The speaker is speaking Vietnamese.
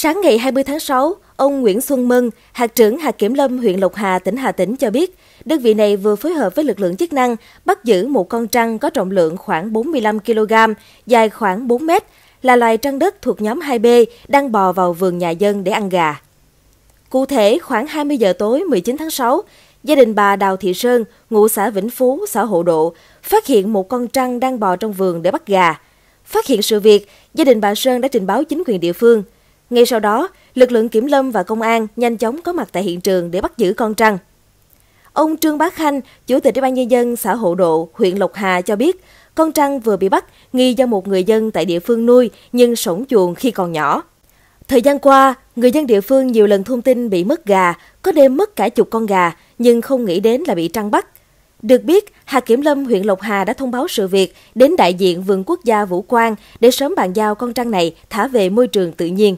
Sáng ngày 20 tháng 6, ông Nguyễn Xuân Mân, hạt trưởng hạt kiểm lâm huyện Lộc Hà, tỉnh Hà Tĩnh cho biết, đơn vị này vừa phối hợp với lực lượng chức năng bắt giữ một con trăng có trọng lượng khoảng 45 kg, dài khoảng 4 mét, là loài trăng đất thuộc nhóm 2B đang bò vào vườn nhà dân để ăn gà. Cụ thể, khoảng 20 giờ tối 19 tháng 6, gia đình bà Đào Thị Sơn, ngụ xã Vĩnh Phú, xã Hộ Độ, phát hiện một con trăng đang bò trong vườn để bắt gà. Phát hiện sự việc, gia đình bà Sơn đã trình báo chính quyền địa phương – ngay sau đó, lực lượng kiểm lâm và công an nhanh chóng có mặt tại hiện trường để bắt giữ con trăng. Ông Trương Bá Khanh, Chủ tịch Ủy ban Nhân dân xã Hộ Độ, huyện Lộc Hà cho biết, con trăng vừa bị bắt nghi do một người dân tại địa phương nuôi nhưng sổng chuồng khi còn nhỏ. Thời gian qua, người dân địa phương nhiều lần thông tin bị mất gà, có đêm mất cả chục con gà nhưng không nghĩ đến là bị trăng bắt. Được biết, Hạt Kiểm Lâm huyện Lộc Hà đã thông báo sự việc đến đại diện Vườn Quốc gia Vũ Quang để sớm bàn giao con trăng này thả về môi trường tự nhiên.